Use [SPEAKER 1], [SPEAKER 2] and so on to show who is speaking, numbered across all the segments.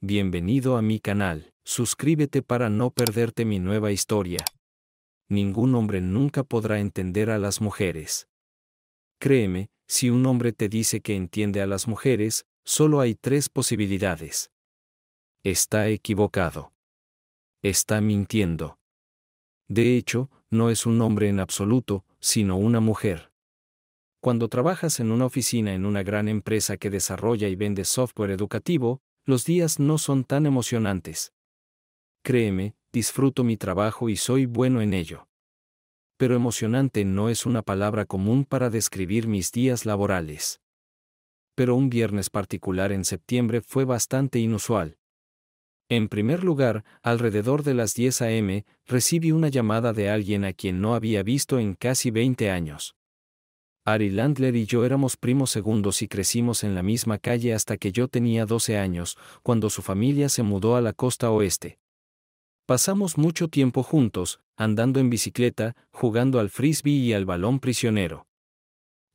[SPEAKER 1] Bienvenido a mi canal, suscríbete para no perderte mi nueva historia. Ningún hombre nunca podrá entender a las mujeres. Créeme, si un hombre te dice que entiende a las mujeres, solo hay tres posibilidades. Está equivocado. Está mintiendo. De hecho, no es un hombre en absoluto, sino una mujer. Cuando trabajas en una oficina en una gran empresa que desarrolla y vende software educativo, los días no son tan emocionantes. Créeme, disfruto mi trabajo y soy bueno en ello. Pero emocionante no es una palabra común para describir mis días laborales. Pero un viernes particular en septiembre fue bastante inusual. En primer lugar, alrededor de las 10 a.m., recibí una llamada de alguien a quien no había visto en casi 20 años. Ari Landler y yo éramos primos segundos y crecimos en la misma calle hasta que yo tenía 12 años, cuando su familia se mudó a la costa oeste. Pasamos mucho tiempo juntos, andando en bicicleta, jugando al frisbee y al balón prisionero.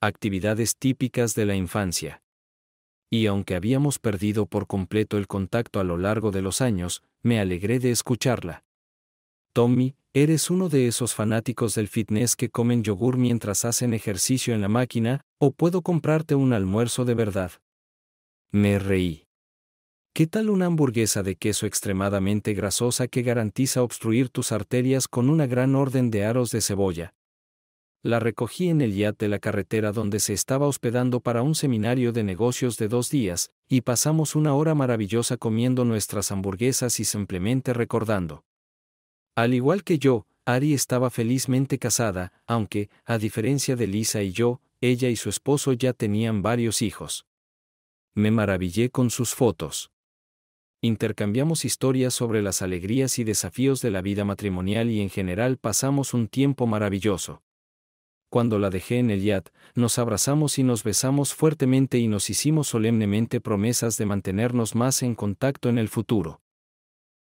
[SPEAKER 1] Actividades típicas de la infancia. Y aunque habíamos perdido por completo el contacto a lo largo de los años, me alegré de escucharla. Tommy, eres uno de esos fanáticos del fitness que comen yogur mientras hacen ejercicio en la máquina, o puedo comprarte un almuerzo de verdad. Me reí. ¿Qué tal una hamburguesa de queso extremadamente grasosa que garantiza obstruir tus arterias con una gran orden de aros de cebolla? La recogí en el yate de la carretera donde se estaba hospedando para un seminario de negocios de dos días, y pasamos una hora maravillosa comiendo nuestras hamburguesas y simplemente recordando. Al igual que yo, Ari estaba felizmente casada, aunque, a diferencia de Lisa y yo, ella y su esposo ya tenían varios hijos. Me maravillé con sus fotos. Intercambiamos historias sobre las alegrías y desafíos de la vida matrimonial y en general pasamos un tiempo maravilloso. Cuando la dejé en el yate, nos abrazamos y nos besamos fuertemente y nos hicimos solemnemente promesas de mantenernos más en contacto en el futuro.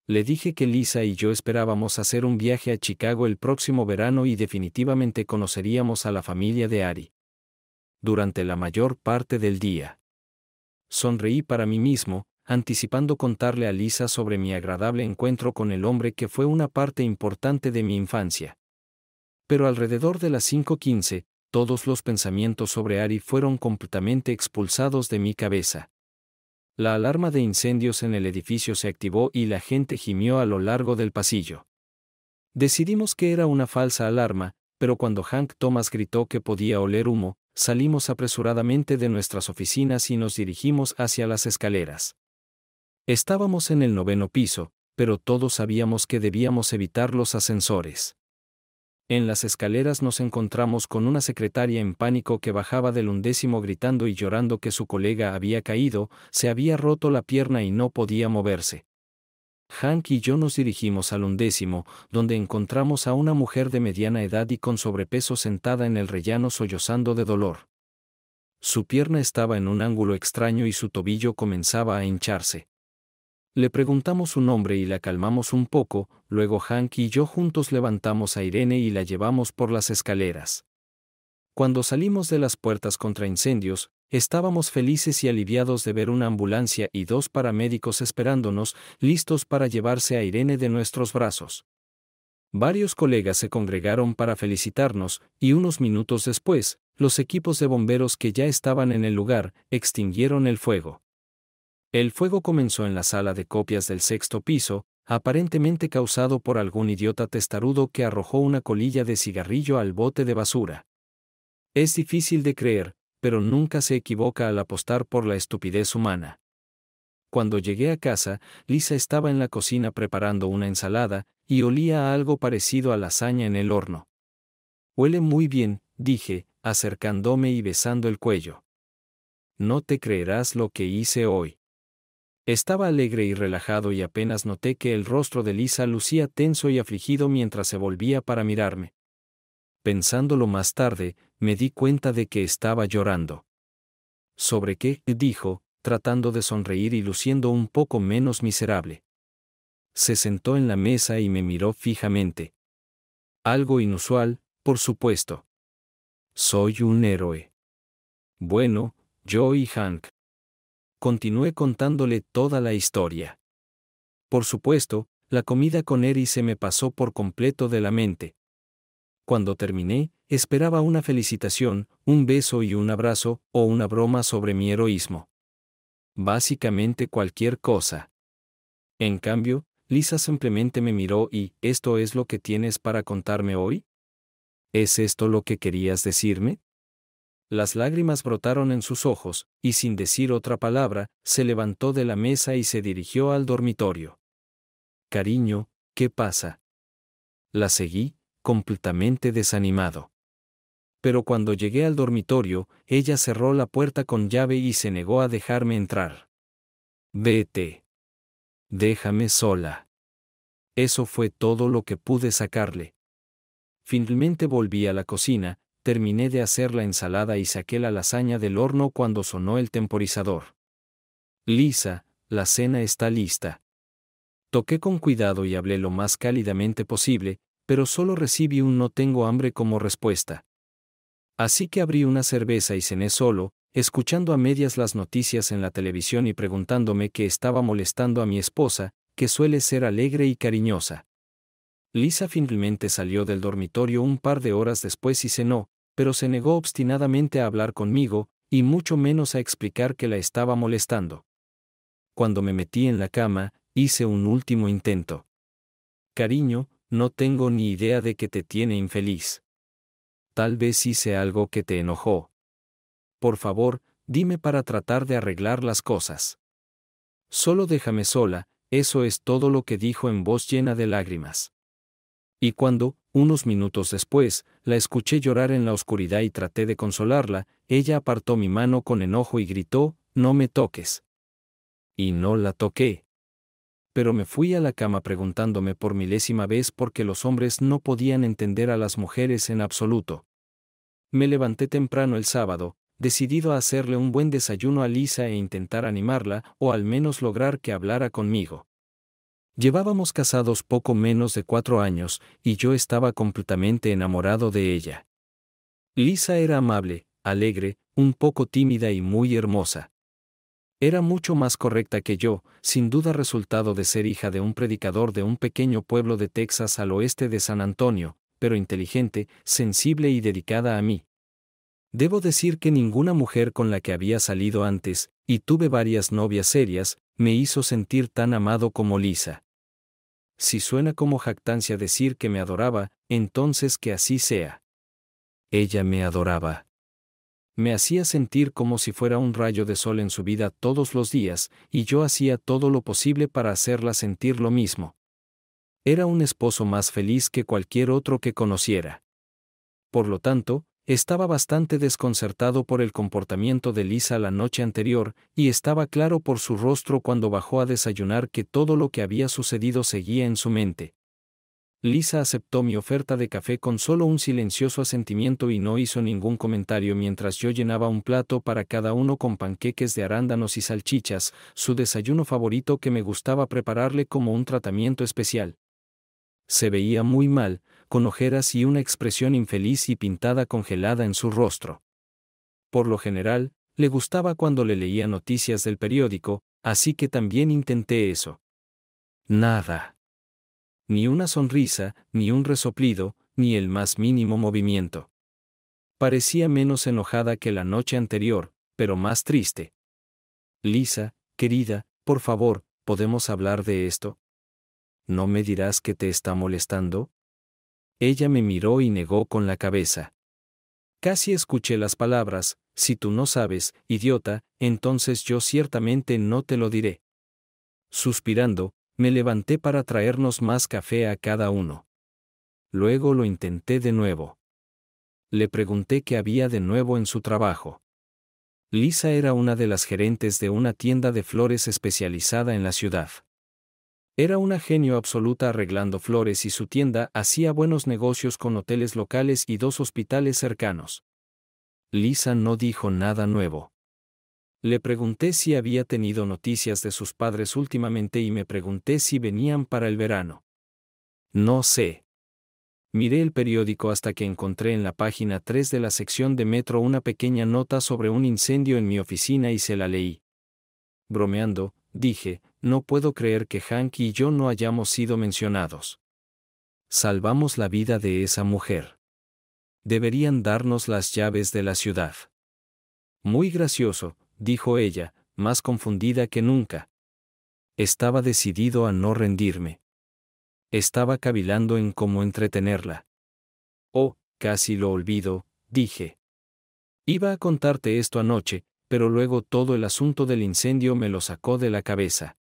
[SPEAKER 1] Le dije que Lisa y yo esperábamos hacer un viaje a Chicago el próximo verano y definitivamente conoceríamos a la familia de Ari. Durante la mayor parte del día. Sonreí para mí mismo, anticipando contarle a Lisa sobre mi agradable encuentro con el hombre que fue una parte importante de mi infancia. Pero alrededor de las 5.15, todos los pensamientos sobre Ari fueron completamente expulsados de mi cabeza. La alarma de incendios en el edificio se activó y la gente gimió a lo largo del pasillo. Decidimos que era una falsa alarma, pero cuando Hank Thomas gritó que podía oler humo, salimos apresuradamente de nuestras oficinas y nos dirigimos hacia las escaleras. Estábamos en el noveno piso, pero todos sabíamos que debíamos evitar los ascensores. En las escaleras nos encontramos con una secretaria en pánico que bajaba del undécimo gritando y llorando que su colega había caído, se había roto la pierna y no podía moverse. Hank y yo nos dirigimos al undécimo, donde encontramos a una mujer de mediana edad y con sobrepeso sentada en el rellano sollozando de dolor. Su pierna estaba en un ángulo extraño y su tobillo comenzaba a hincharse. Le preguntamos su nombre y la calmamos un poco, luego Hank y yo juntos levantamos a Irene y la llevamos por las escaleras. Cuando salimos de las puertas contra incendios, estábamos felices y aliviados de ver una ambulancia y dos paramédicos esperándonos, listos para llevarse a Irene de nuestros brazos. Varios colegas se congregaron para felicitarnos, y unos minutos después, los equipos de bomberos que ya estaban en el lugar extinguieron el fuego. El fuego comenzó en la sala de copias del sexto piso, aparentemente causado por algún idiota testarudo que arrojó una colilla de cigarrillo al bote de basura. Es difícil de creer, pero nunca se equivoca al apostar por la estupidez humana. Cuando llegué a casa, Lisa estaba en la cocina preparando una ensalada, y olía a algo parecido a lasaña en el horno. Huele muy bien, dije, acercándome y besando el cuello. No te creerás lo que hice hoy. Estaba alegre y relajado y apenas noté que el rostro de Lisa lucía tenso y afligido mientras se volvía para mirarme. Pensándolo más tarde, me di cuenta de que estaba llorando. ¿Sobre qué? dijo, tratando de sonreír y luciendo un poco menos miserable. Se sentó en la mesa y me miró fijamente. Algo inusual, por supuesto. Soy un héroe. Bueno, yo y Hank continué contándole toda la historia. Por supuesto, la comida con Eri se me pasó por completo de la mente. Cuando terminé, esperaba una felicitación, un beso y un abrazo, o una broma sobre mi heroísmo. Básicamente cualquier cosa. En cambio, Lisa simplemente me miró y, ¿esto es lo que tienes para contarme hoy? ¿Es esto lo que querías decirme? Las lágrimas brotaron en sus ojos, y sin decir otra palabra, se levantó de la mesa y se dirigió al dormitorio. Cariño, ¿qué pasa? La seguí, completamente desanimado. Pero cuando llegué al dormitorio, ella cerró la puerta con llave y se negó a dejarme entrar. Vete. Déjame sola. Eso fue todo lo que pude sacarle. Finalmente volví a la cocina, terminé de hacer la ensalada y saqué la lasaña del horno cuando sonó el temporizador. Lisa, la cena está lista. Toqué con cuidado y hablé lo más cálidamente posible, pero solo recibí un no tengo hambre como respuesta. Así que abrí una cerveza y cené solo, escuchando a medias las noticias en la televisión y preguntándome qué estaba molestando a mi esposa, que suele ser alegre y cariñosa. Lisa finalmente salió del dormitorio un par de horas después y cenó, pero se negó obstinadamente a hablar conmigo, y mucho menos a explicar que la estaba molestando. Cuando me metí en la cama, hice un último intento. Cariño, no tengo ni idea de que te tiene infeliz. Tal vez hice algo que te enojó. Por favor, dime para tratar de arreglar las cosas. Solo déjame sola, eso es todo lo que dijo en voz llena de lágrimas. Y cuando, unos minutos después, la escuché llorar en la oscuridad y traté de consolarla, ella apartó mi mano con enojo y gritó, No me toques. Y no la toqué. Pero me fui a la cama preguntándome por milésima vez por qué los hombres no podían entender a las mujeres en absoluto. Me levanté temprano el sábado, decidido a hacerle un buen desayuno a Lisa e intentar animarla o al menos lograr que hablara conmigo. Llevábamos casados poco menos de cuatro años, y yo estaba completamente enamorado de ella. Lisa era amable, alegre, un poco tímida y muy hermosa. Era mucho más correcta que yo, sin duda resultado de ser hija de un predicador de un pequeño pueblo de Texas al oeste de San Antonio, pero inteligente, sensible y dedicada a mí. Debo decir que ninguna mujer con la que había salido antes, y tuve varias novias serias, me hizo sentir tan amado como Lisa. Si suena como jactancia decir que me adoraba, entonces que así sea. Ella me adoraba. Me hacía sentir como si fuera un rayo de sol en su vida todos los días, y yo hacía todo lo posible para hacerla sentir lo mismo. Era un esposo más feliz que cualquier otro que conociera. Por lo tanto, estaba bastante desconcertado por el comportamiento de Lisa la noche anterior, y estaba claro por su rostro cuando bajó a desayunar que todo lo que había sucedido seguía en su mente. Lisa aceptó mi oferta de café con solo un silencioso asentimiento y no hizo ningún comentario mientras yo llenaba un plato para cada uno con panqueques de arándanos y salchichas, su desayuno favorito que me gustaba prepararle como un tratamiento especial. Se veía muy mal, con ojeras y una expresión infeliz y pintada congelada en su rostro. Por lo general, le gustaba cuando le leía noticias del periódico, así que también intenté eso. Nada. Ni una sonrisa, ni un resoplido, ni el más mínimo movimiento. Parecía menos enojada que la noche anterior, pero más triste. Lisa, querida, por favor, ¿podemos hablar de esto? ¿no me dirás que te está molestando? Ella me miró y negó con la cabeza. Casi escuché las palabras, si tú no sabes, idiota, entonces yo ciertamente no te lo diré. Suspirando, me levanté para traernos más café a cada uno. Luego lo intenté de nuevo. Le pregunté qué había de nuevo en su trabajo. Lisa era una de las gerentes de una tienda de flores especializada en la ciudad. Era una genio absoluta arreglando flores y su tienda hacía buenos negocios con hoteles locales y dos hospitales cercanos. Lisa no dijo nada nuevo. Le pregunté si había tenido noticias de sus padres últimamente y me pregunté si venían para el verano. No sé. Miré el periódico hasta que encontré en la página 3 de la sección de Metro una pequeña nota sobre un incendio en mi oficina y se la leí. Bromeando, dije, no puedo creer que Hank y yo no hayamos sido mencionados. Salvamos la vida de esa mujer. Deberían darnos las llaves de la ciudad. Muy gracioso, dijo ella, más confundida que nunca. Estaba decidido a no rendirme. Estaba cavilando en cómo entretenerla. Oh, casi lo olvido, dije. Iba a contarte esto anoche, pero luego todo el asunto del incendio me lo sacó de la cabeza.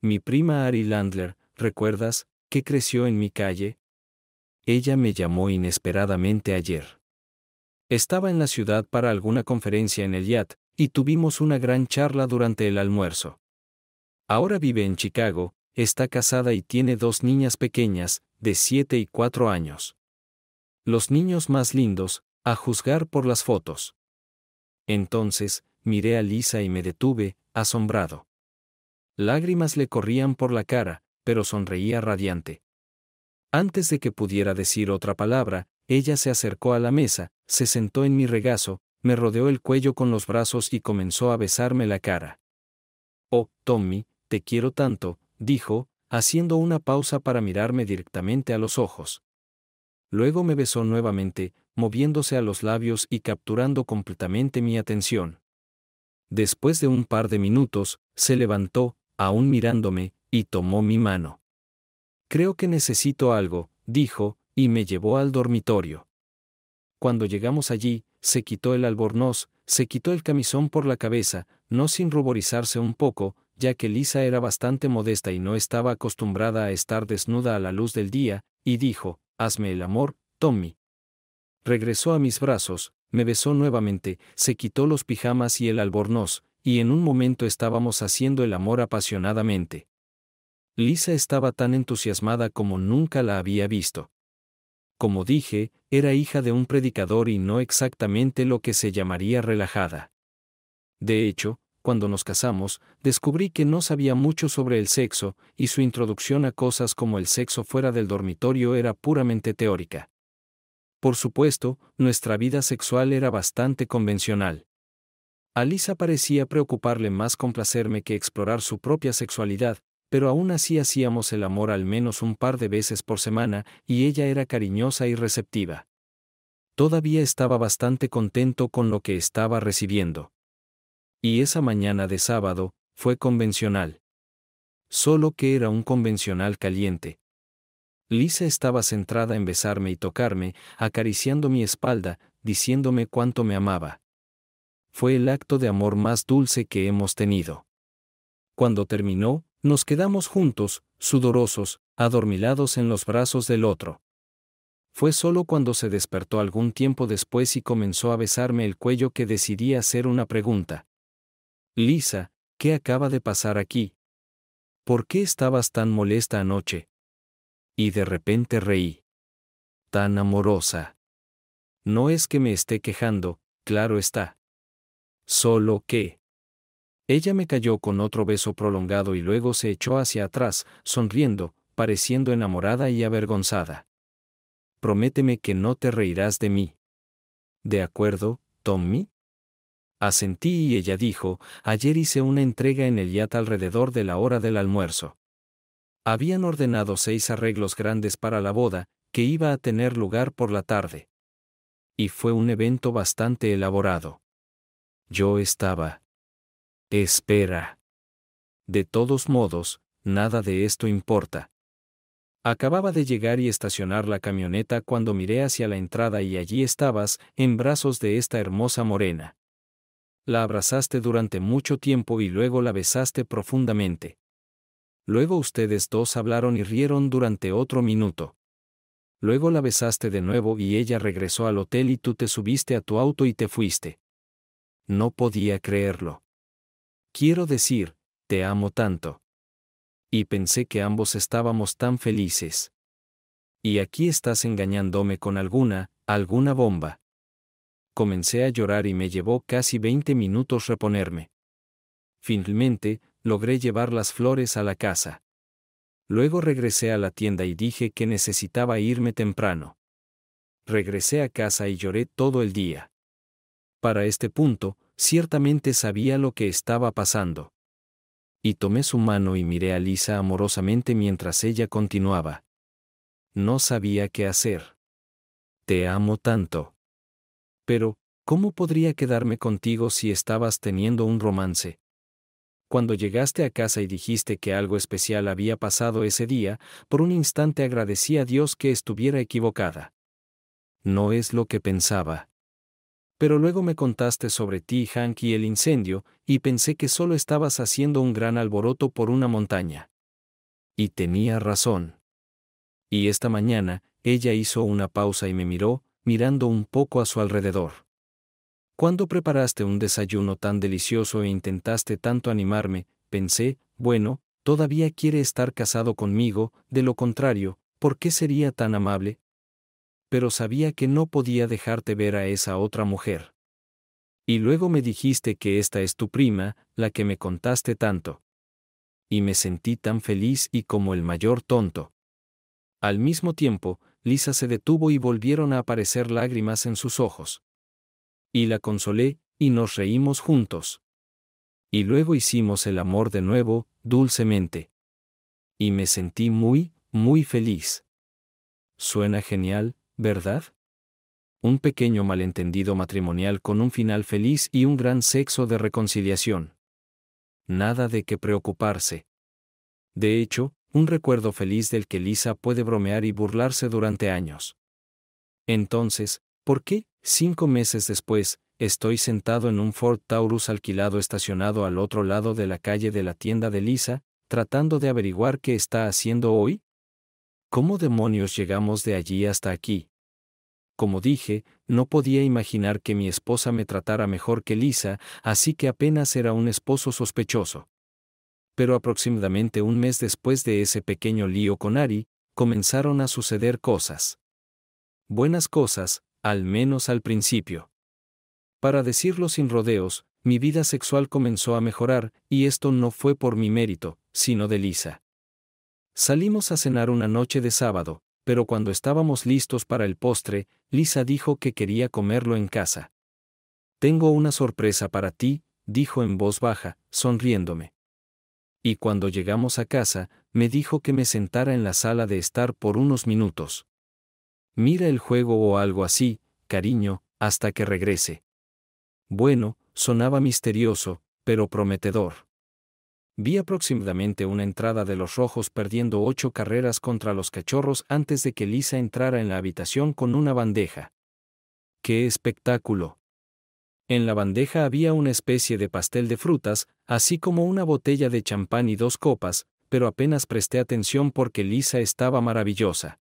[SPEAKER 1] Mi prima Ari Landler, ¿recuerdas, que creció en mi calle? Ella me llamó inesperadamente ayer. Estaba en la ciudad para alguna conferencia en el IAT y tuvimos una gran charla durante el almuerzo. Ahora vive en Chicago, está casada y tiene dos niñas pequeñas, de 7 y 4 años. Los niños más lindos, a juzgar por las fotos. Entonces, miré a Lisa y me detuve, asombrado. Lágrimas le corrían por la cara, pero sonreía radiante. Antes de que pudiera decir otra palabra, ella se acercó a la mesa, se sentó en mi regazo, me rodeó el cuello con los brazos y comenzó a besarme la cara. Oh, Tommy, te quiero tanto, dijo, haciendo una pausa para mirarme directamente a los ojos. Luego me besó nuevamente, moviéndose a los labios y capturando completamente mi atención. Después de un par de minutos, se levantó, aún mirándome, y tomó mi mano. Creo que necesito algo, dijo, y me llevó al dormitorio. Cuando llegamos allí, se quitó el albornoz, se quitó el camisón por la cabeza, no sin ruborizarse un poco, ya que Lisa era bastante modesta y no estaba acostumbrada a estar desnuda a la luz del día, y dijo, Hazme el amor, Tommy. Regresó a mis brazos, me besó nuevamente, se quitó los pijamas y el albornoz, y en un momento estábamos haciendo el amor apasionadamente. Lisa estaba tan entusiasmada como nunca la había visto. Como dije, era hija de un predicador y no exactamente lo que se llamaría relajada. De hecho, cuando nos casamos, descubrí que no sabía mucho sobre el sexo, y su introducción a cosas como el sexo fuera del dormitorio era puramente teórica. Por supuesto, nuestra vida sexual era bastante convencional. A Lisa parecía preocuparle más complacerme que explorar su propia sexualidad, pero aún así hacíamos el amor al menos un par de veces por semana y ella era cariñosa y receptiva. Todavía estaba bastante contento con lo que estaba recibiendo. Y esa mañana de sábado fue convencional. Solo que era un convencional caliente. Lisa estaba centrada en besarme y tocarme, acariciando mi espalda, diciéndome cuánto me amaba fue el acto de amor más dulce que hemos tenido. Cuando terminó, nos quedamos juntos, sudorosos, adormilados en los brazos del otro. Fue solo cuando se despertó algún tiempo después y comenzó a besarme el cuello que decidí hacer una pregunta. Lisa, ¿qué acaba de pasar aquí? ¿Por qué estabas tan molesta anoche? Y de repente reí. Tan amorosa. No es que me esté quejando, claro está. Solo que... Ella me cayó con otro beso prolongado y luego se echó hacia atrás, sonriendo, pareciendo enamorada y avergonzada. Prométeme que no te reirás de mí. ¿De acuerdo, Tommy? Asentí y ella dijo, ayer hice una entrega en el yat alrededor de la hora del almuerzo. Habían ordenado seis arreglos grandes para la boda, que iba a tener lugar por la tarde. Y fue un evento bastante elaborado. Yo estaba. Espera. De todos modos, nada de esto importa. Acababa de llegar y estacionar la camioneta cuando miré hacia la entrada y allí estabas, en brazos de esta hermosa morena. La abrazaste durante mucho tiempo y luego la besaste profundamente. Luego ustedes dos hablaron y rieron durante otro minuto. Luego la besaste de nuevo y ella regresó al hotel y tú te subiste a tu auto y te fuiste. No podía creerlo. Quiero decir, te amo tanto. Y pensé que ambos estábamos tan felices. Y aquí estás engañándome con alguna, alguna bomba. Comencé a llorar y me llevó casi 20 minutos reponerme. Finalmente, logré llevar las flores a la casa. Luego regresé a la tienda y dije que necesitaba irme temprano. Regresé a casa y lloré todo el día. Para este punto, ciertamente sabía lo que estaba pasando. Y tomé su mano y miré a Lisa amorosamente mientras ella continuaba. No sabía qué hacer. Te amo tanto. Pero, ¿cómo podría quedarme contigo si estabas teniendo un romance? Cuando llegaste a casa y dijiste que algo especial había pasado ese día, por un instante agradecí a Dios que estuviera equivocada. No es lo que pensaba pero luego me contaste sobre ti, Hank, y el incendio, y pensé que solo estabas haciendo un gran alboroto por una montaña. Y tenía razón. Y esta mañana, ella hizo una pausa y me miró, mirando un poco a su alrededor. Cuando preparaste un desayuno tan delicioso e intentaste tanto animarme, pensé, bueno, todavía quiere estar casado conmigo, de lo contrario, ¿por qué sería tan amable? pero sabía que no podía dejarte ver a esa otra mujer. Y luego me dijiste que esta es tu prima, la que me contaste tanto. Y me sentí tan feliz y como el mayor tonto. Al mismo tiempo, Lisa se detuvo y volvieron a aparecer lágrimas en sus ojos. Y la consolé, y nos reímos juntos. Y luego hicimos el amor de nuevo, dulcemente. Y me sentí muy, muy feliz. Suena genial, ¿verdad? Un pequeño malentendido matrimonial con un final feliz y un gran sexo de reconciliación. Nada de qué preocuparse. De hecho, un recuerdo feliz del que Lisa puede bromear y burlarse durante años. Entonces, ¿por qué, cinco meses después, estoy sentado en un Ford Taurus alquilado estacionado al otro lado de la calle de la tienda de Lisa, tratando de averiguar qué está haciendo hoy? ¿Cómo demonios llegamos de allí hasta aquí? Como dije, no podía imaginar que mi esposa me tratara mejor que Lisa, así que apenas era un esposo sospechoso. Pero aproximadamente un mes después de ese pequeño lío con Ari, comenzaron a suceder cosas. Buenas cosas, al menos al principio. Para decirlo sin rodeos, mi vida sexual comenzó a mejorar, y esto no fue por mi mérito, sino de Lisa. Salimos a cenar una noche de sábado, pero cuando estábamos listos para el postre, Lisa dijo que quería comerlo en casa. Tengo una sorpresa para ti, dijo en voz baja, sonriéndome. Y cuando llegamos a casa, me dijo que me sentara en la sala de estar por unos minutos. Mira el juego o algo así, cariño, hasta que regrese. Bueno, sonaba misterioso, pero prometedor vi aproximadamente una entrada de los rojos perdiendo ocho carreras contra los cachorros antes de que Lisa entrara en la habitación con una bandeja. ¡Qué espectáculo! En la bandeja había una especie de pastel de frutas, así como una botella de champán y dos copas, pero apenas presté atención porque Lisa estaba maravillosa.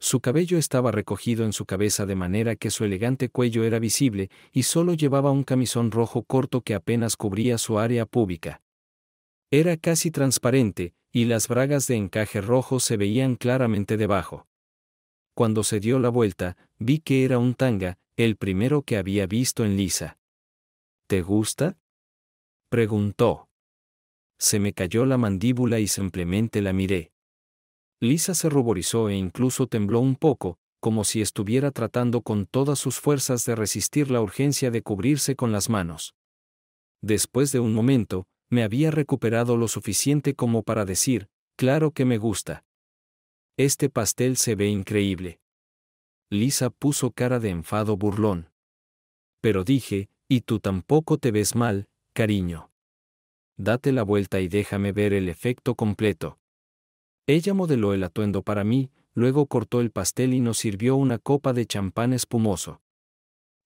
[SPEAKER 1] Su cabello estaba recogido en su cabeza de manera que su elegante cuello era visible y solo llevaba un camisón rojo corto que apenas cubría su área pública. Era casi transparente, y las bragas de encaje rojo se veían claramente debajo. Cuando se dio la vuelta, vi que era un tanga, el primero que había visto en Lisa. ¿Te gusta? preguntó. Se me cayó la mandíbula y simplemente la miré. Lisa se ruborizó e incluso tembló un poco, como si estuviera tratando con todas sus fuerzas de resistir la urgencia de cubrirse con las manos. Después de un momento, me había recuperado lo suficiente como para decir, claro que me gusta. Este pastel se ve increíble. Lisa puso cara de enfado burlón. Pero dije, y tú tampoco te ves mal, cariño. Date la vuelta y déjame ver el efecto completo. Ella modeló el atuendo para mí, luego cortó el pastel y nos sirvió una copa de champán espumoso.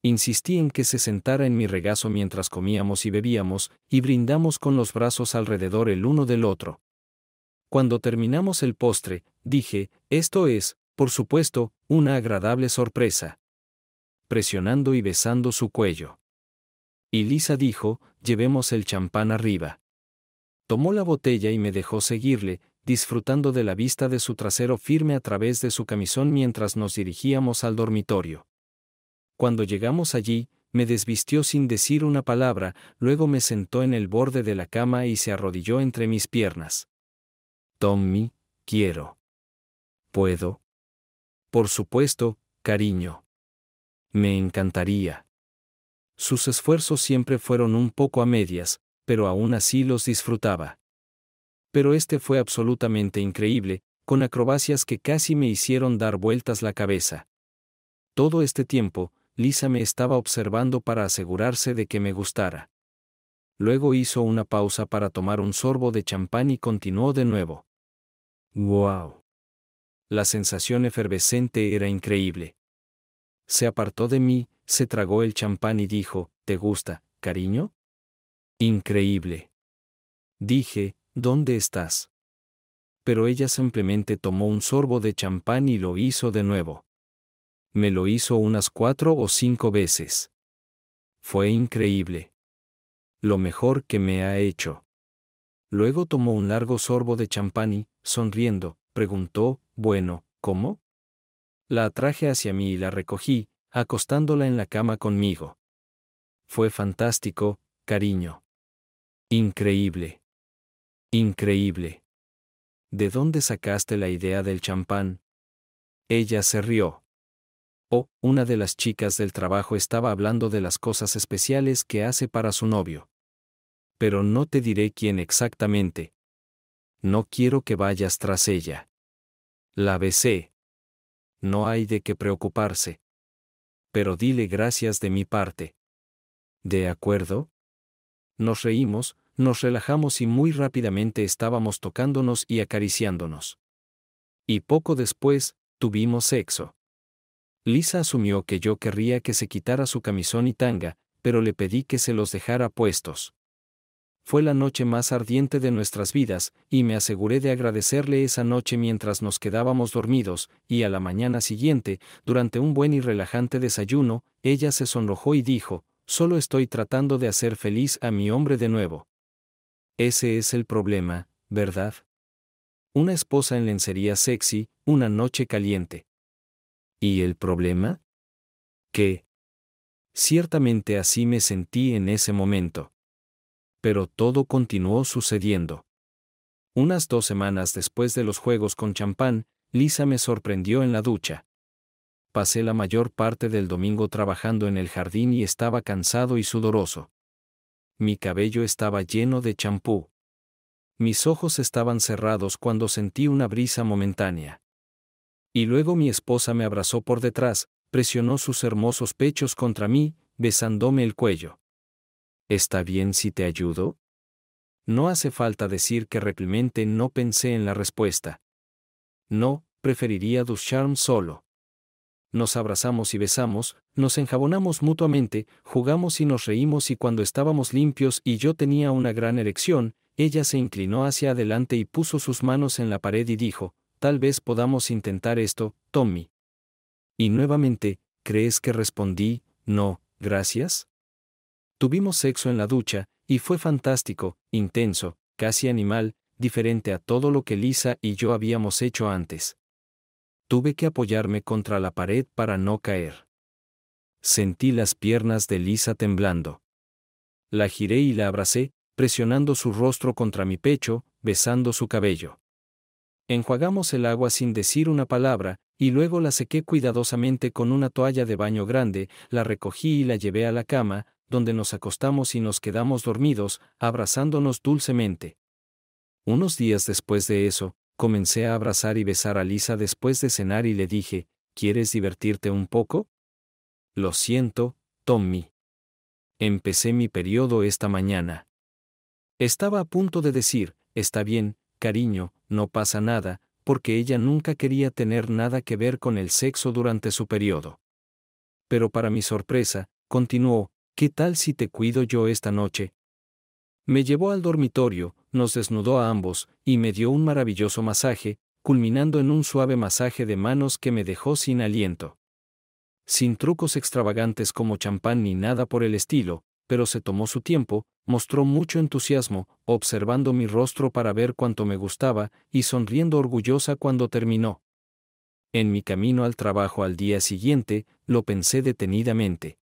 [SPEAKER 1] Insistí en que se sentara en mi regazo mientras comíamos y bebíamos, y brindamos con los brazos alrededor el uno del otro. Cuando terminamos el postre, dije, esto es, por supuesto, una agradable sorpresa. Presionando y besando su cuello. Y Lisa dijo, llevemos el champán arriba. Tomó la botella y me dejó seguirle, disfrutando de la vista de su trasero firme a través de su camisón mientras nos dirigíamos al dormitorio. Cuando llegamos allí, me desvistió sin decir una palabra, luego me sentó en el borde de la cama y se arrodilló entre mis piernas. Tommy, quiero. ¿Puedo? Por supuesto, cariño. Me encantaría. Sus esfuerzos siempre fueron un poco a medias, pero aún así los disfrutaba. Pero este fue absolutamente increíble, con acrobacias que casi me hicieron dar vueltas la cabeza. Todo este tiempo, Lisa me estaba observando para asegurarse de que me gustara. Luego hizo una pausa para tomar un sorbo de champán y continuó de nuevo. ¡Wow! La sensación efervescente era increíble. Se apartó de mí, se tragó el champán y dijo, ¿Te gusta, cariño? Increíble. Dije, ¿dónde estás? Pero ella simplemente tomó un sorbo de champán y lo hizo de nuevo. Me lo hizo unas cuatro o cinco veces. Fue increíble. Lo mejor que me ha hecho. Luego tomó un largo sorbo de champán y, sonriendo, preguntó, bueno, ¿cómo? La atraje hacia mí y la recogí, acostándola en la cama conmigo. Fue fantástico, cariño. Increíble. Increíble. ¿De dónde sacaste la idea del champán? Ella se rió una de las chicas del trabajo estaba hablando de las cosas especiales que hace para su novio. Pero no te diré quién exactamente. No quiero que vayas tras ella. La besé. No hay de qué preocuparse. Pero dile gracias de mi parte. ¿De acuerdo? Nos reímos, nos relajamos y muy rápidamente estábamos tocándonos y acariciándonos. Y poco después, tuvimos sexo. Lisa asumió que yo querría que se quitara su camisón y tanga, pero le pedí que se los dejara puestos. Fue la noche más ardiente de nuestras vidas, y me aseguré de agradecerle esa noche mientras nos quedábamos dormidos, y a la mañana siguiente, durante un buen y relajante desayuno, ella se sonrojó y dijo, solo estoy tratando de hacer feliz a mi hombre de nuevo. Ese es el problema, ¿verdad? Una esposa en lencería sexy, una noche caliente. ¿Y el problema? Que... Ciertamente así me sentí en ese momento. Pero todo continuó sucediendo. Unas dos semanas después de los juegos con champán, Lisa me sorprendió en la ducha. Pasé la mayor parte del domingo trabajando en el jardín y estaba cansado y sudoroso. Mi cabello estaba lleno de champú. Mis ojos estaban cerrados cuando sentí una brisa momentánea. Y luego mi esposa me abrazó por detrás, presionó sus hermosos pechos contra mí, besándome el cuello. ¿Está bien si te ayudo? No hace falta decir que replemente no pensé en la respuesta. No, preferiría ducharme solo. Nos abrazamos y besamos, nos enjabonamos mutuamente, jugamos y nos reímos y cuando estábamos limpios y yo tenía una gran erección, ella se inclinó hacia adelante y puso sus manos en la pared y dijo, Tal vez podamos intentar esto, Tommy. Y nuevamente, ¿crees que respondí, no, gracias? Tuvimos sexo en la ducha, y fue fantástico, intenso, casi animal, diferente a todo lo que Lisa y yo habíamos hecho antes. Tuve que apoyarme contra la pared para no caer. Sentí las piernas de Lisa temblando. La giré y la abracé, presionando su rostro contra mi pecho, besando su cabello enjuagamos el agua sin decir una palabra, y luego la sequé cuidadosamente con una toalla de baño grande, la recogí y la llevé a la cama, donde nos acostamos y nos quedamos dormidos, abrazándonos dulcemente. Unos días después de eso, comencé a abrazar y besar a Lisa después de cenar y le dije, ¿quieres divertirte un poco? Lo siento, Tommy. Empecé mi periodo esta mañana. Estaba a punto de decir, está bien, cariño, no pasa nada, porque ella nunca quería tener nada que ver con el sexo durante su periodo. Pero para mi sorpresa, continuó, ¿qué tal si te cuido yo esta noche? Me llevó al dormitorio, nos desnudó a ambos, y me dio un maravilloso masaje, culminando en un suave masaje de manos que me dejó sin aliento. Sin trucos extravagantes como champán ni nada por el estilo, pero se tomó su tiempo, mostró mucho entusiasmo, observando mi rostro para ver cuánto me gustaba y sonriendo orgullosa cuando terminó. En mi camino al trabajo al día siguiente, lo pensé detenidamente.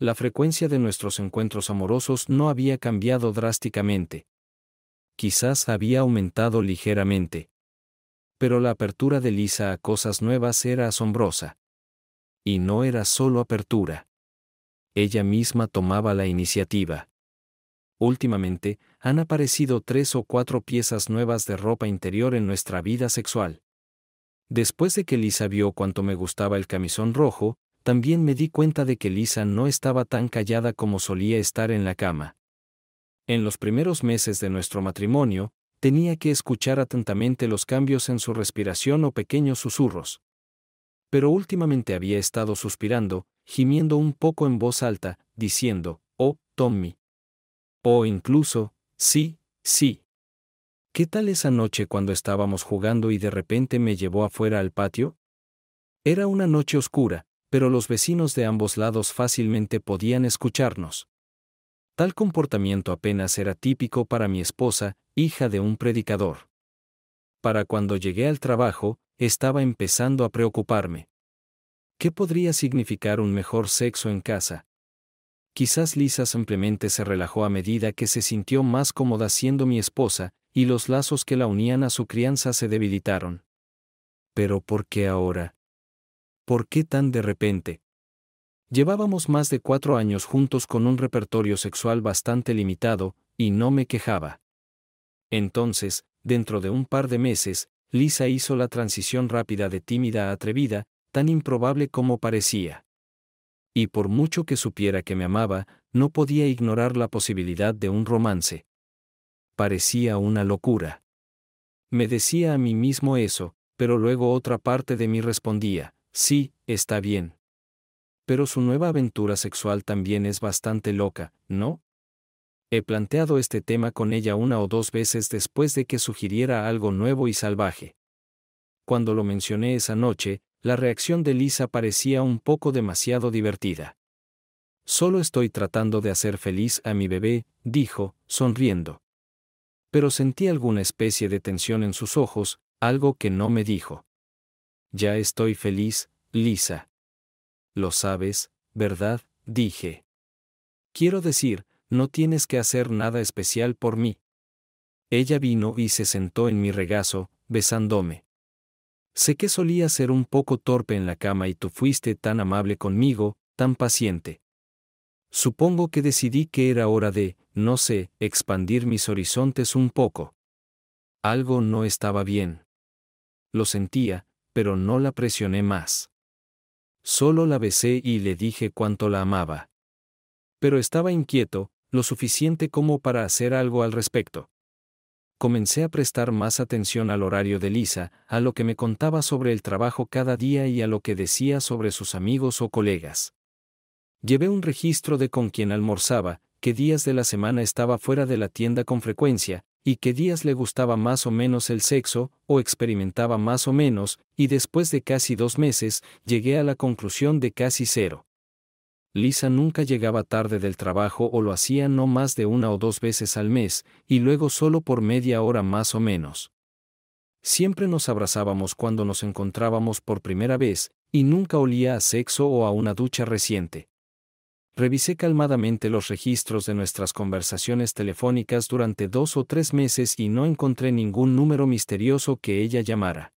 [SPEAKER 1] La frecuencia de nuestros encuentros amorosos no había cambiado drásticamente. Quizás había aumentado ligeramente. Pero la apertura de Lisa a cosas nuevas era asombrosa. Y no era solo apertura ella misma tomaba la iniciativa. Últimamente, han aparecido tres o cuatro piezas nuevas de ropa interior en nuestra vida sexual. Después de que Lisa vio cuánto me gustaba el camisón rojo, también me di cuenta de que Lisa no estaba tan callada como solía estar en la cama. En los primeros meses de nuestro matrimonio, tenía que escuchar atentamente los cambios en su respiración o pequeños susurros. Pero últimamente había estado suspirando, gimiendo un poco en voz alta, diciendo, oh, Tommy. O incluso, sí, sí. ¿Qué tal esa noche cuando estábamos jugando y de repente me llevó afuera al patio? Era una noche oscura, pero los vecinos de ambos lados fácilmente podían escucharnos. Tal comportamiento apenas era típico para mi esposa, hija de un predicador. Para cuando llegué al trabajo, estaba empezando a preocuparme. ¿Qué podría significar un mejor sexo en casa? Quizás Lisa simplemente se relajó a medida que se sintió más cómoda siendo mi esposa, y los lazos que la unían a su crianza se debilitaron. Pero ¿por qué ahora? ¿Por qué tan de repente? Llevábamos más de cuatro años juntos con un repertorio sexual bastante limitado, y no me quejaba. Entonces, dentro de un par de meses, Lisa hizo la transición rápida de tímida a atrevida, tan improbable como parecía. Y por mucho que supiera que me amaba, no podía ignorar la posibilidad de un romance. Parecía una locura. Me decía a mí mismo eso, pero luego otra parte de mí respondía, sí, está bien. Pero su nueva aventura sexual también es bastante loca, ¿no? He planteado este tema con ella una o dos veces después de que sugiriera algo nuevo y salvaje. Cuando lo mencioné esa noche, la reacción de Lisa parecía un poco demasiado divertida. Solo estoy tratando de hacer feliz a mi bebé, dijo, sonriendo. Pero sentí alguna especie de tensión en sus ojos, algo que no me dijo. Ya estoy feliz, Lisa. Lo sabes, ¿verdad? dije. Quiero decir, no tienes que hacer nada especial por mí. Ella vino y se sentó en mi regazo, besándome. Sé que solía ser un poco torpe en la cama y tú fuiste tan amable conmigo, tan paciente. Supongo que decidí que era hora de, no sé, expandir mis horizontes un poco. Algo no estaba bien. Lo sentía, pero no la presioné más. Solo la besé y le dije cuánto la amaba. Pero estaba inquieto, lo suficiente como para hacer algo al respecto comencé a prestar más atención al horario de Lisa, a lo que me contaba sobre el trabajo cada día y a lo que decía sobre sus amigos o colegas. Llevé un registro de con quién almorzaba, qué días de la semana estaba fuera de la tienda con frecuencia, y qué días le gustaba más o menos el sexo, o experimentaba más o menos, y después de casi dos meses, llegué a la conclusión de casi cero. Lisa nunca llegaba tarde del trabajo o lo hacía no más de una o dos veces al mes, y luego solo por media hora más o menos. Siempre nos abrazábamos cuando nos encontrábamos por primera vez, y nunca olía a sexo o a una ducha reciente. Revisé calmadamente los registros de nuestras conversaciones telefónicas durante dos o tres meses y no encontré ningún número misterioso que ella llamara.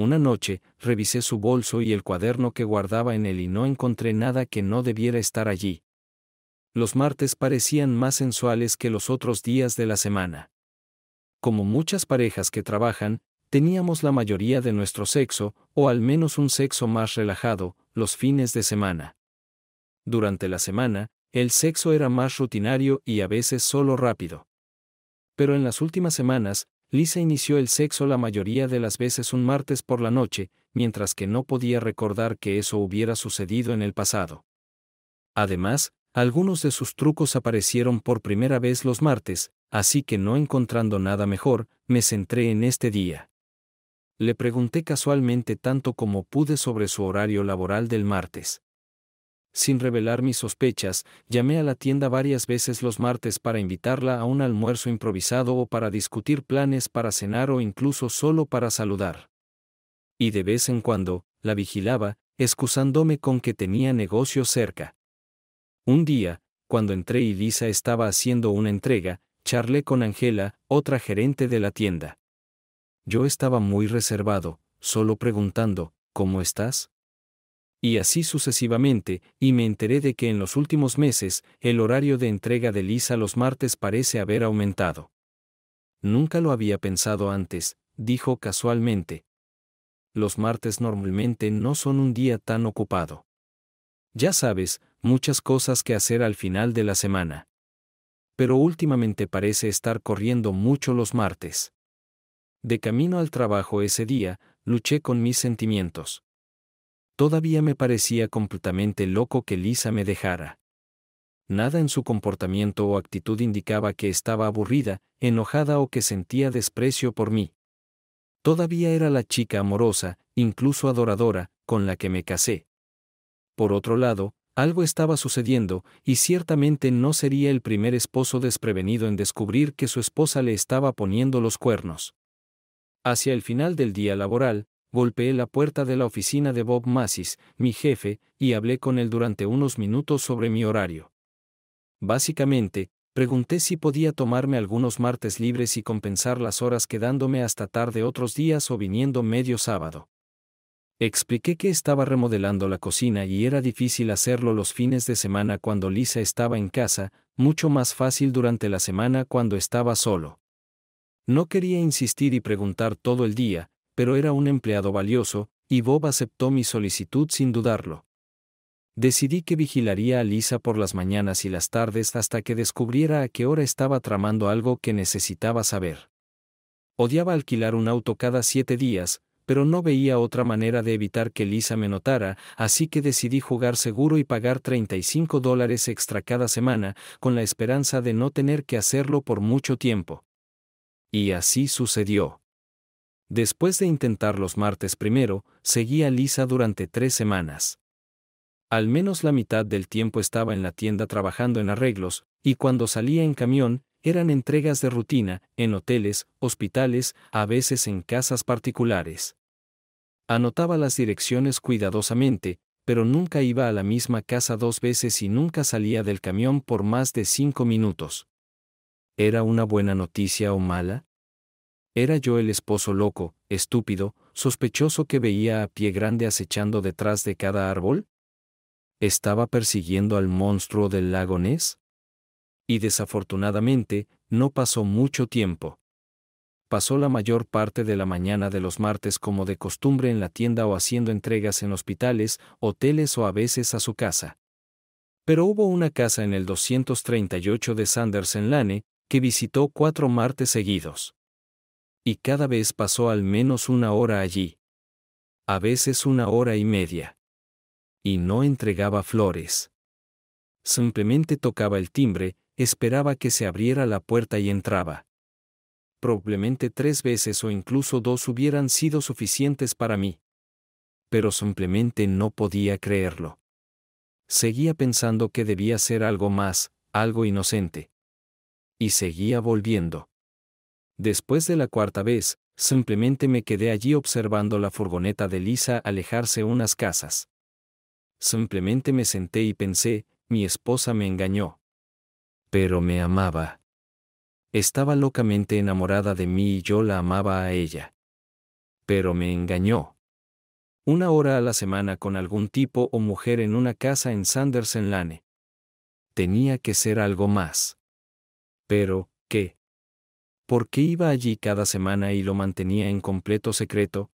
[SPEAKER 1] Una noche, revisé su bolso y el cuaderno que guardaba en él y no encontré nada que no debiera estar allí. Los martes parecían más sensuales que los otros días de la semana. Como muchas parejas que trabajan, teníamos la mayoría de nuestro sexo, o al menos un sexo más relajado, los fines de semana. Durante la semana, el sexo era más rutinario y a veces solo rápido. Pero en las últimas semanas, Lisa inició el sexo la mayoría de las veces un martes por la noche, mientras que no podía recordar que eso hubiera sucedido en el pasado. Además, algunos de sus trucos aparecieron por primera vez los martes, así que no encontrando nada mejor, me centré en este día. Le pregunté casualmente tanto como pude sobre su horario laboral del martes. Sin revelar mis sospechas, llamé a la tienda varias veces los martes para invitarla a un almuerzo improvisado o para discutir planes para cenar o incluso solo para saludar. Y de vez en cuando, la vigilaba, excusándome con que tenía negocio cerca. Un día, cuando entré y Lisa estaba haciendo una entrega, charlé con Angela, otra gerente de la tienda. Yo estaba muy reservado, solo preguntando, ¿cómo estás? y así sucesivamente, y me enteré de que en los últimos meses el horario de entrega de Lisa los martes parece haber aumentado. Nunca lo había pensado antes, dijo casualmente. Los martes normalmente no son un día tan ocupado. Ya sabes, muchas cosas que hacer al final de la semana. Pero últimamente parece estar corriendo mucho los martes. De camino al trabajo ese día, luché con mis sentimientos. Todavía me parecía completamente loco que Lisa me dejara. Nada en su comportamiento o actitud indicaba que estaba aburrida, enojada o que sentía desprecio por mí. Todavía era la chica amorosa, incluso adoradora, con la que me casé. Por otro lado, algo estaba sucediendo, y ciertamente no sería el primer esposo desprevenido en descubrir que su esposa le estaba poniendo los cuernos. Hacia el final del día laboral, Golpeé la puerta de la oficina de Bob Massis, mi jefe, y hablé con él durante unos minutos sobre mi horario. Básicamente, pregunté si podía tomarme algunos martes libres y compensar las horas quedándome hasta tarde otros días o viniendo medio sábado. Expliqué que estaba remodelando la cocina y era difícil hacerlo los fines de semana cuando Lisa estaba en casa, mucho más fácil durante la semana cuando estaba solo. No quería insistir y preguntar todo el día, pero era un empleado valioso, y Bob aceptó mi solicitud sin dudarlo. Decidí que vigilaría a Lisa por las mañanas y las tardes hasta que descubriera a qué hora estaba tramando algo que necesitaba saber. Odiaba alquilar un auto cada siete días, pero no veía otra manera de evitar que Lisa me notara, así que decidí jugar seguro y pagar 35 dólares extra cada semana, con la esperanza de no tener que hacerlo por mucho tiempo. Y así sucedió. Después de intentar los martes primero, seguía Lisa durante tres semanas. Al menos la mitad del tiempo estaba en la tienda trabajando en arreglos, y cuando salía en camión, eran entregas de rutina, en hoteles, hospitales, a veces en casas particulares. Anotaba las direcciones cuidadosamente, pero nunca iba a la misma casa dos veces y nunca salía del camión por más de cinco minutos. ¿Era una buena noticia o mala? Era yo el esposo loco, estúpido, sospechoso que veía a pie grande acechando detrás de cada árbol? ¿Estaba persiguiendo al monstruo del lago Ness? Y desafortunadamente, no pasó mucho tiempo. Pasó la mayor parte de la mañana de los martes como de costumbre en la tienda o haciendo entregas en hospitales, hoteles o a veces a su casa. Pero hubo una casa en el 238 de Sanders en Lane, que visitó cuatro martes seguidos y cada vez pasó al menos una hora allí. A veces una hora y media. Y no entregaba flores. Simplemente tocaba el timbre, esperaba que se abriera la puerta y entraba. Probablemente tres veces o incluso dos hubieran sido suficientes para mí. Pero simplemente no podía creerlo. Seguía pensando que debía ser algo más, algo inocente. Y seguía volviendo. Después de la cuarta vez, simplemente me quedé allí observando la furgoneta de Lisa alejarse unas casas. Simplemente me senté y pensé, mi esposa me engañó. Pero me amaba. Estaba locamente enamorada de mí y yo la amaba a ella. Pero me engañó. Una hora a la semana con algún tipo o mujer en una casa en Sanderson Lane. Tenía que ser algo más. Pero, ¿qué? ¿Por qué iba allí cada semana y lo mantenía en completo secreto.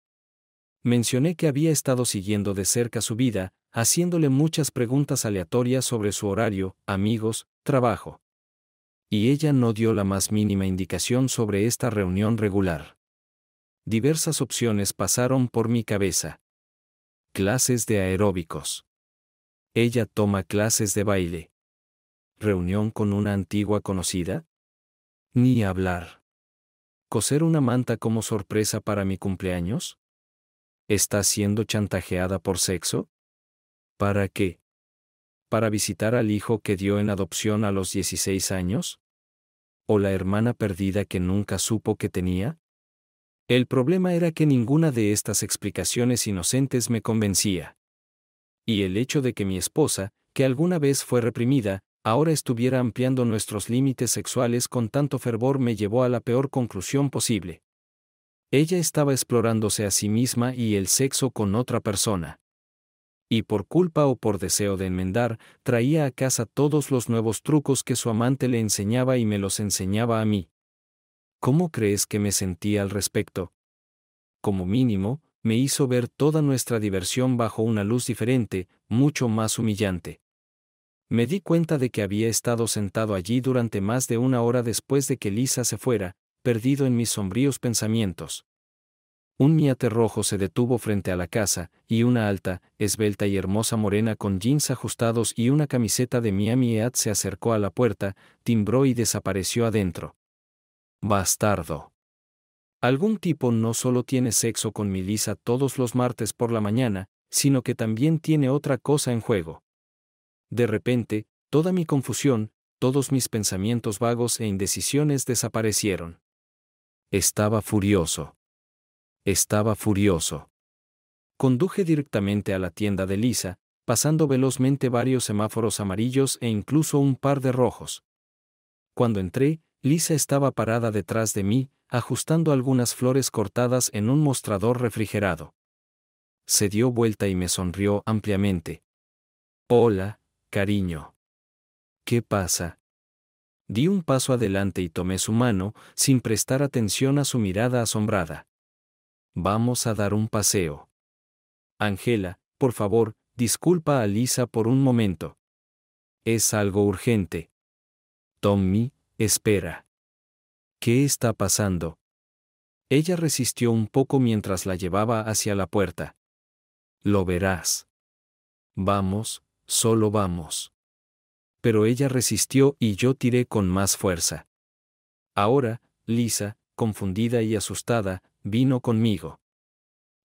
[SPEAKER 1] Mencioné que había estado siguiendo de cerca su vida, haciéndole muchas preguntas aleatorias sobre su horario, amigos, trabajo. Y ella no dio la más mínima indicación sobre esta reunión regular. Diversas opciones pasaron por mi cabeza. Clases de aeróbicos. Ella toma clases de baile. Reunión con una antigua conocida. Ni hablar. ¿Coser una manta como sorpresa para mi cumpleaños? ¿Está siendo chantajeada por sexo? ¿Para qué? ¿Para visitar al hijo que dio en adopción a los 16 años? ¿O la hermana perdida que nunca supo que tenía? El problema era que ninguna de estas explicaciones inocentes me convencía. Y el hecho de que mi esposa, que alguna vez fue reprimida, ahora estuviera ampliando nuestros límites sexuales con tanto fervor me llevó a la peor conclusión posible. Ella estaba explorándose a sí misma y el sexo con otra persona. Y por culpa o por deseo de enmendar, traía a casa todos los nuevos trucos que su amante le enseñaba y me los enseñaba a mí. ¿Cómo crees que me sentí al respecto? Como mínimo, me hizo ver toda nuestra diversión bajo una luz diferente, mucho más humillante. Me di cuenta de que había estado sentado allí durante más de una hora después de que Lisa se fuera, perdido en mis sombríos pensamientos. Un miate rojo se detuvo frente a la casa, y una alta, esbelta y hermosa morena con jeans ajustados y una camiseta de Miami Heat se acercó a la puerta, timbró y desapareció adentro. Bastardo. Algún tipo no solo tiene sexo con Lisa todos los martes por la mañana, sino que también tiene otra cosa en juego. De repente, toda mi confusión, todos mis pensamientos vagos e indecisiones desaparecieron. Estaba furioso. Estaba furioso. Conduje directamente a la tienda de Lisa, pasando velozmente varios semáforos amarillos e incluso un par de rojos. Cuando entré, Lisa estaba parada detrás de mí, ajustando algunas flores cortadas en un mostrador refrigerado. Se dio vuelta y me sonrió ampliamente. Hola, cariño. ¿Qué pasa? Di un paso adelante y tomé su mano, sin prestar atención a su mirada asombrada. Vamos a dar un paseo. Angela, por favor, disculpa a Lisa por un momento. Es algo urgente. Tommy, espera. ¿Qué está pasando? Ella resistió un poco mientras la llevaba hacia la puerta. Lo verás. Vamos, Solo vamos. Pero ella resistió y yo tiré con más fuerza. Ahora, Lisa, confundida y asustada, vino conmigo.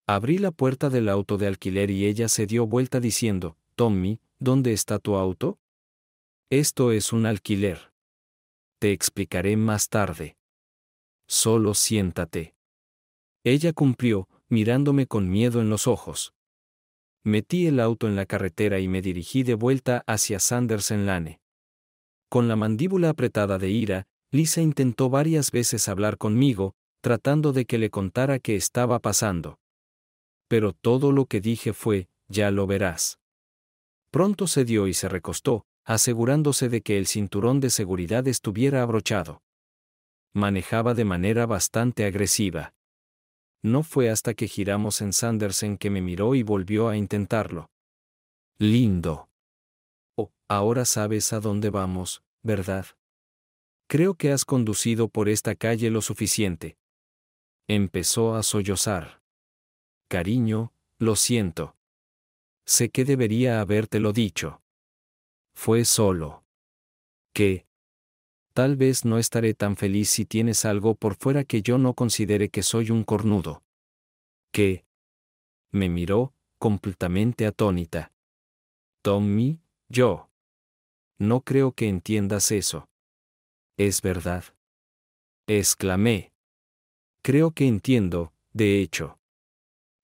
[SPEAKER 1] Abrí la puerta del auto de alquiler y ella se dio vuelta diciendo, Tommy, ¿dónde está tu auto? Esto es un alquiler. Te explicaré más tarde. Solo siéntate. Ella cumplió, mirándome con miedo en los ojos. Metí el auto en la carretera y me dirigí de vuelta hacia Sanderson Lane. Con la mandíbula apretada de ira, Lisa intentó varias veces hablar conmigo, tratando de que le contara qué estaba pasando. Pero todo lo que dije fue, ya lo verás. Pronto cedió y se recostó, asegurándose de que el cinturón de seguridad estuviera abrochado. Manejaba de manera bastante agresiva no fue hasta que giramos en Sandersen que me miró y volvió a intentarlo. Lindo. Oh, ahora sabes a dónde vamos, ¿verdad? Creo que has conducido por esta calle lo suficiente. Empezó a sollozar. Cariño, lo siento. Sé que debería habértelo dicho. Fue solo. ¿Qué? Tal vez no estaré tan feliz si tienes algo por fuera que yo no considere que soy un cornudo. ¿Qué? Me miró, completamente atónita. Tommy, yo. No creo que entiendas eso. Es verdad. Exclamé. Creo que entiendo, de hecho.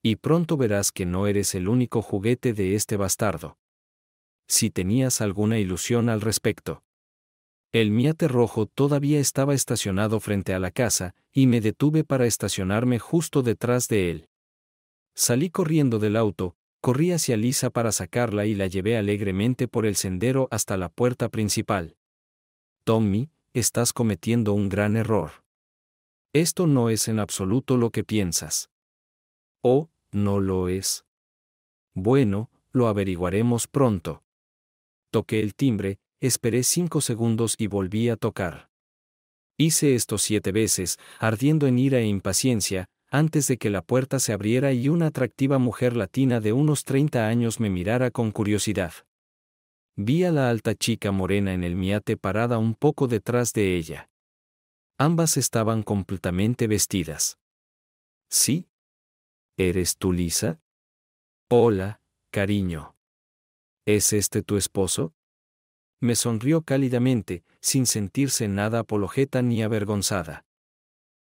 [SPEAKER 1] Y pronto verás que no eres el único juguete de este bastardo. Si tenías alguna ilusión al respecto. El miate rojo todavía estaba estacionado frente a la casa, y me detuve para estacionarme justo detrás de él. Salí corriendo del auto, corrí hacia Lisa para sacarla y la llevé alegremente por el sendero hasta la puerta principal. Tommy, estás cometiendo un gran error. Esto no es en absoluto lo que piensas. Oh, no lo es? Bueno, lo averiguaremos pronto. Toqué el timbre, Esperé cinco segundos y volví a tocar. Hice esto siete veces, ardiendo en ira e impaciencia, antes de que la puerta se abriera y una atractiva mujer latina de unos 30 años me mirara con curiosidad. Vi a la alta chica morena en el miate parada un poco detrás de ella. Ambas estaban completamente vestidas. ¿Sí? ¿Eres tú Lisa? Hola, cariño. ¿Es este tu esposo? me sonrió cálidamente, sin sentirse nada apologeta ni avergonzada.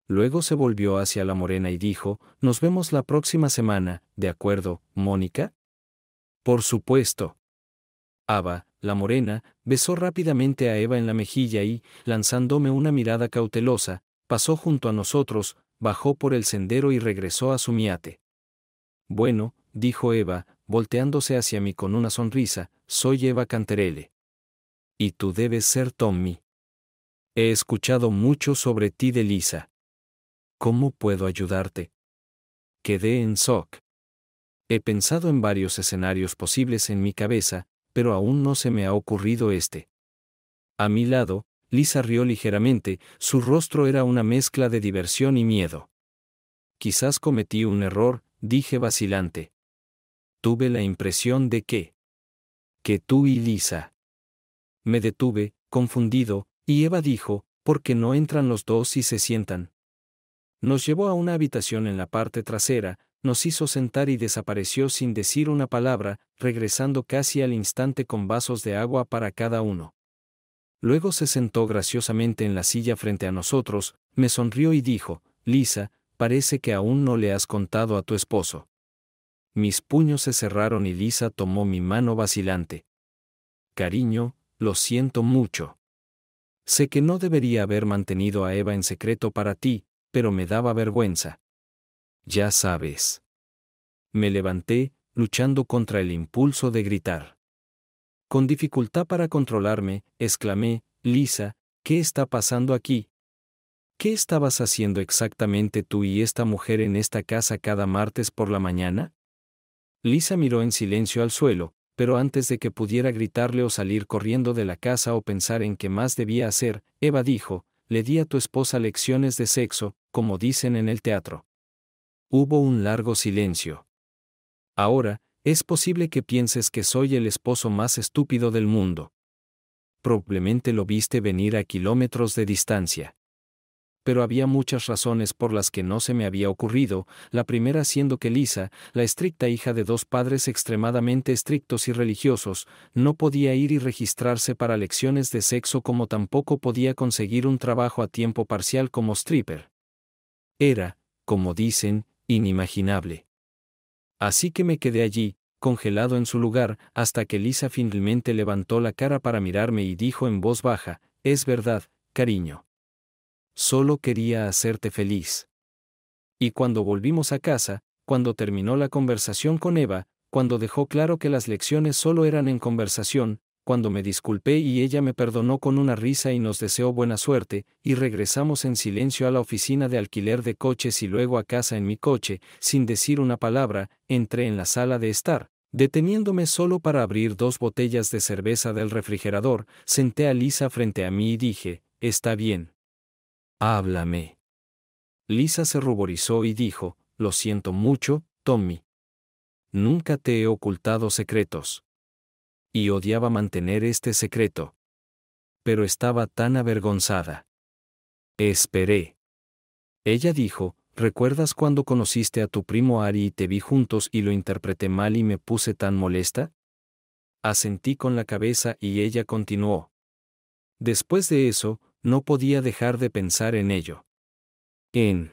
[SPEAKER 1] Luego se volvió hacia la morena y dijo, Nos vemos la próxima semana, ¿de acuerdo, Mónica? Por supuesto. Ava, la morena, besó rápidamente a Eva en la mejilla y, lanzándome una mirada cautelosa, pasó junto a nosotros, bajó por el sendero y regresó a su miate. Bueno, dijo Eva, volteándose hacia mí con una sonrisa, soy Eva Canterele y tú debes ser Tommy. He escuchado mucho sobre ti de Lisa. ¿Cómo puedo ayudarte? Quedé en shock. He pensado en varios escenarios posibles en mi cabeza, pero aún no se me ha ocurrido este. A mi lado, Lisa rió ligeramente, su rostro era una mezcla de diversión y miedo. Quizás cometí un error, dije vacilante. Tuve la impresión de que... que tú y Lisa me detuve, confundido, y Eva dijo, ¿por qué no entran los dos y se sientan? Nos llevó a una habitación en la parte trasera, nos hizo sentar y desapareció sin decir una palabra, regresando casi al instante con vasos de agua para cada uno. Luego se sentó graciosamente en la silla frente a nosotros, me sonrió y dijo, Lisa, parece que aún no le has contado a tu esposo. Mis puños se cerraron y Lisa tomó mi mano vacilante. Cariño, lo siento mucho. Sé que no debería haber mantenido a Eva en secreto para ti, pero me daba vergüenza. Ya sabes. Me levanté, luchando contra el impulso de gritar. Con dificultad para controlarme, exclamé, Lisa, ¿qué está pasando aquí? ¿Qué estabas haciendo exactamente tú y esta mujer en esta casa cada martes por la mañana? Lisa miró en silencio al suelo, pero antes de que pudiera gritarle o salir corriendo de la casa o pensar en qué más debía hacer, Eva dijo, le di a tu esposa lecciones de sexo, como dicen en el teatro. Hubo un largo silencio. Ahora, es posible que pienses que soy el esposo más estúpido del mundo. Probablemente lo viste venir a kilómetros de distancia pero había muchas razones por las que no se me había ocurrido, la primera siendo que Lisa, la estricta hija de dos padres extremadamente estrictos y religiosos, no podía ir y registrarse para lecciones de sexo como tampoco podía conseguir un trabajo a tiempo parcial como stripper. Era, como dicen, inimaginable. Así que me quedé allí, congelado en su lugar, hasta que Lisa finalmente levantó la cara para mirarme y dijo en voz baja, Es verdad, cariño solo quería hacerte feliz. Y cuando volvimos a casa, cuando terminó la conversación con Eva, cuando dejó claro que las lecciones solo eran en conversación, cuando me disculpé y ella me perdonó con una risa y nos deseó buena suerte, y regresamos en silencio a la oficina de alquiler de coches y luego a casa en mi coche, sin decir una palabra, entré en la sala de estar. Deteniéndome solo para abrir dos botellas de cerveza del refrigerador, senté a Lisa frente a mí y dije, Está bien. Háblame. Lisa se ruborizó y dijo, Lo siento mucho, Tommy. Nunca te he ocultado secretos. Y odiaba mantener este secreto. Pero estaba tan avergonzada. Esperé. Ella dijo, ¿recuerdas cuando conociste a tu primo Ari y te vi juntos y lo interpreté mal y me puse tan molesta? Asentí con la cabeza y ella continuó. Después de eso, no podía dejar de pensar en ello. En.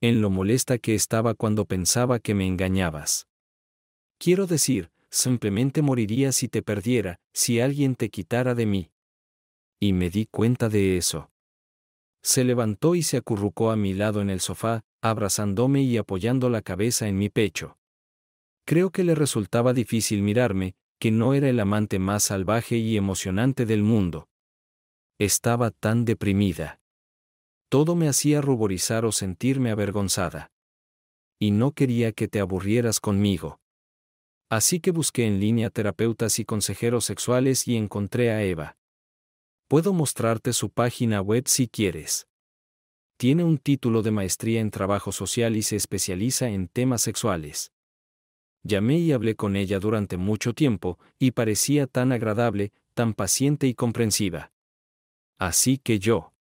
[SPEAKER 1] En lo molesta que estaba cuando pensaba que me engañabas. Quiero decir, simplemente moriría si te perdiera, si alguien te quitara de mí. Y me di cuenta de eso. Se levantó y se acurrucó a mi lado en el sofá, abrazándome y apoyando la cabeza en mi pecho. Creo que le resultaba difícil mirarme, que no era el amante más salvaje y emocionante del mundo, estaba tan deprimida. Todo me hacía ruborizar o sentirme avergonzada. Y no quería que te aburrieras conmigo. Así que busqué en línea terapeutas y consejeros sexuales y encontré a Eva. Puedo mostrarte su página web si quieres. Tiene un título de maestría en trabajo social y se especializa en temas sexuales. Llamé y hablé con ella durante mucho tiempo, y parecía tan agradable, tan paciente y comprensiva. Así que yo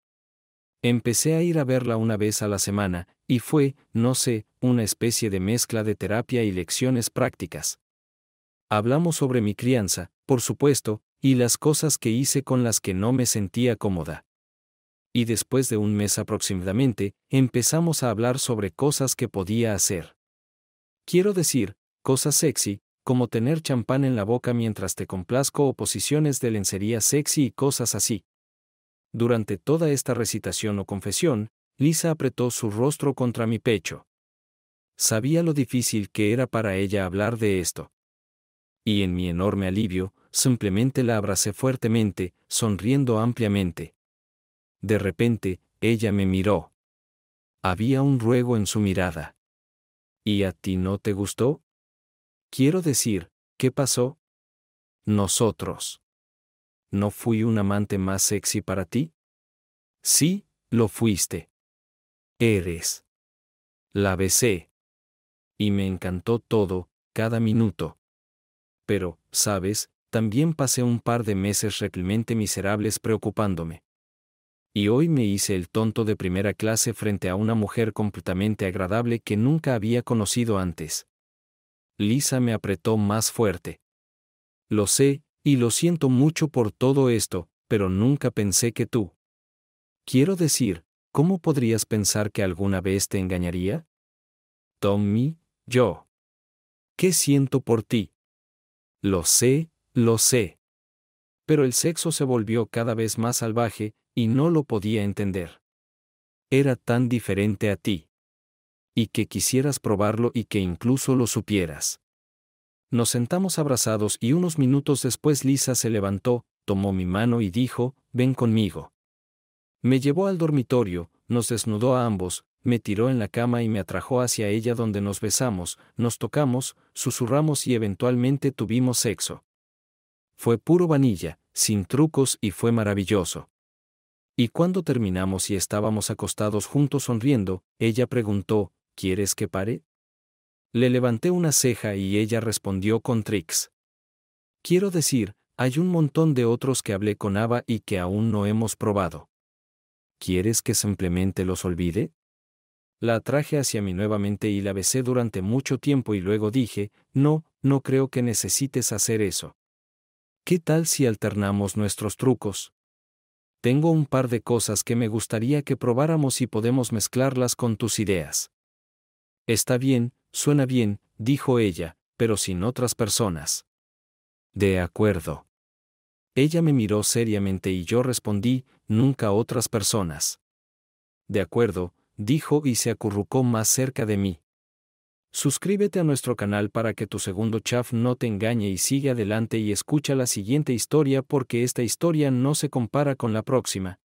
[SPEAKER 1] empecé a ir a verla una vez a la semana, y fue, no sé, una especie de mezcla de terapia y lecciones prácticas. Hablamos sobre mi crianza, por supuesto, y las cosas que hice con las que no me sentía cómoda. Y después de un mes aproximadamente, empezamos a hablar sobre cosas que podía hacer. Quiero decir, cosas sexy, como tener champán en la boca mientras te complazco o posiciones de lencería sexy y cosas así. Durante toda esta recitación o confesión, Lisa apretó su rostro contra mi pecho. Sabía lo difícil que era para ella hablar de esto. Y en mi enorme alivio, simplemente la abracé fuertemente, sonriendo ampliamente. De repente, ella me miró. Había un ruego en su mirada. ¿Y a ti no te gustó? Quiero decir, ¿qué pasó? Nosotros. ¿no fui un amante más sexy para ti? Sí, lo fuiste. Eres. La besé. Y me encantó todo, cada minuto. Pero, ¿sabes? También pasé un par de meses realmente miserables preocupándome. Y hoy me hice el tonto de primera clase frente a una mujer completamente agradable que nunca había conocido antes. Lisa me apretó más fuerte. Lo sé, y lo siento mucho por todo esto, pero nunca pensé que tú. Quiero decir, ¿cómo podrías pensar que alguna vez te engañaría? Tommy, yo. ¿Qué siento por ti? Lo sé, lo sé. Pero el sexo se volvió cada vez más salvaje, y no lo podía entender. Era tan diferente a ti. Y que quisieras probarlo y que incluso lo supieras. Nos sentamos abrazados y unos minutos después Lisa se levantó, tomó mi mano y dijo, ven conmigo. Me llevó al dormitorio, nos desnudó a ambos, me tiró en la cama y me atrajo hacia ella donde nos besamos, nos tocamos, susurramos y eventualmente tuvimos sexo. Fue puro vanilla, sin trucos y fue maravilloso. Y cuando terminamos y estábamos acostados juntos sonriendo, ella preguntó, ¿Quieres que pare? Le levanté una ceja y ella respondió con tricks. Quiero decir, hay un montón de otros que hablé con Ava y que aún no hemos probado. ¿Quieres que simplemente los olvide? La traje hacia mí nuevamente y la besé durante mucho tiempo y luego dije, no, no creo que necesites hacer eso. ¿Qué tal si alternamos nuestros trucos? Tengo un par de cosas que me gustaría que probáramos y podemos mezclarlas con tus ideas. Está bien, Suena bien, dijo ella, pero sin otras personas. De acuerdo. Ella me miró seriamente y yo respondí, nunca otras personas. De acuerdo, dijo y se acurrucó más cerca de mí. Suscríbete a nuestro canal para que tu segundo chaf no te engañe y sigue adelante y escucha la siguiente historia porque esta historia no se compara con la próxima.